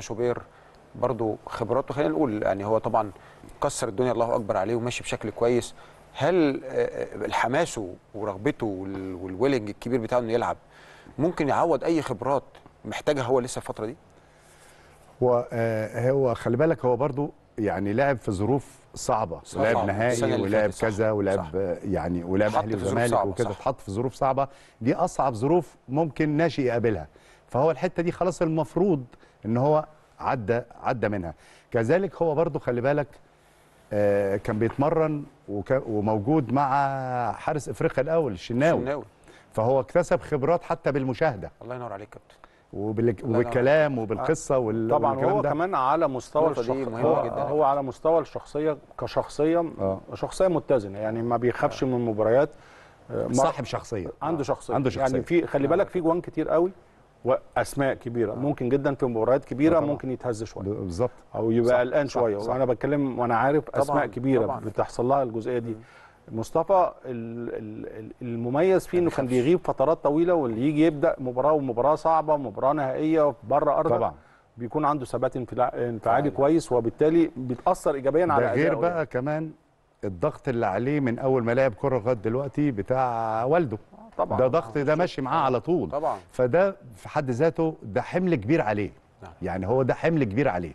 شوبير برضو خبراته خلينا نقول يعني هو طبعا كسر الدنيا الله اكبر عليه وماشي بشكل كويس هل آه، حماسه ورغبته والويلنج الكبير بتاعه انه يلعب ممكن يعوض اي خبرات محتاجها هو لسه الفتره دي هو آه، هو خلي بالك هو برضو يعني لعب في ظروف صعبه صح لعب نهائي ولعب كذا ولعب يعني ولعب اهلي وزمالك وكده اتحط في ظروف صعبه دي اصعب ظروف ممكن ناشئ يقابلها فهو الحته دي خلاص المفروض ان هو عدى عدى منها كذلك هو برضو خلي بالك آه كان بيتمرن وموجود مع حارس افريقيا الاول الشناوي الشناوي فهو اكتسب خبرات حتى بالمشاهده الله ينور عليك يا كابتن وبالكلام وبالقصه آه، وال... طبعا والكلام هو ده. كمان على مستوى الشخصيه آه، هو, جداً. آه. هو على مستوى الشخصيه كشخصيه آه. شخصيه متزنه يعني ما بيخافش آه. من مباريات صاحب شخصيه عنده شخصيه عنده شخصيه يعني في خلي بالك في جوان كتير قوي واسماء كبيره آه. ممكن جدا في مباريات كبيره آه، ممكن يتهز شويه بالظبط او يبقى قلقان شويه وانا بتكلم وانا عارف طبعا. اسماء كبيره طبعا. بتحصل لها الجزئيه دي مصطفى المميز فيه انه كان بيغيب فترات طويله واللي يجي يبدا مباراه ومباراه صعبه مباراه نهائيه بره ارضك طبعا بيكون عنده ثبات انفعالي كويس وبالتالي بيتاثر ايجابيا على غير بقى كمان الضغط اللي عليه من اول ما لعب كره لغايه دلوقتي بتاع والده طبعا ده ضغط ده ماشي معاه على طول طبعا فده في حد ذاته ده حمل كبير عليه نعم. يعني هو ده حمل كبير عليه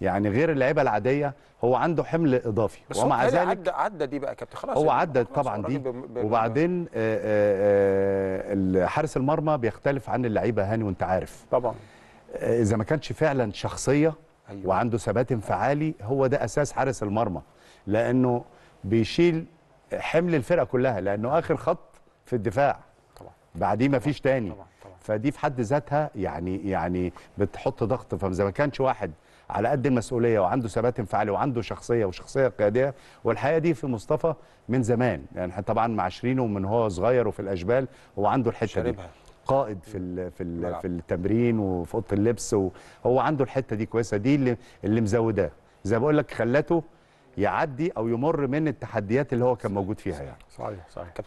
يعني غير اللعيبه العاديه هو عنده حمل اضافي بس ومع ذلك عدى عدى دي بقى يا كابتن خلاص هو يعني عدى طبعا دي وبعدين آه، آه، آه، حارس المرمى بيختلف عن اللعيبه هاني وانت عارف طبعا اذا ما كانش فعلا شخصيه أيوة. وعنده ثبات انفعالي هو ده اساس حارس المرمى لانه بيشيل حمل الفرقه كلها لانه اخر خط في الدفاع طبعا بعديه مفيش تاني طبعا. طبعا. فدي في حد ذاتها يعني يعني بتحط ضغط فاذا ما كانش واحد على قد المسؤوليه وعنده ثبات انفعالي وعنده شخصيه وشخصيه قياديه والحقيقه دي في مصطفى من زمان يعني طبعا معاشرينه من هو صغير وفي الاشبال هو عنده الحته شاربها. دي قائد في الـ في الـ في التمرين وفي اوضه اللبس وهو عنده الحته دي كويسه دي اللي اللي مزوداه زي ما بقول لك خلته يعدي او يمر من التحديات اللي هو كان موجود فيها يعني صحيح صحيح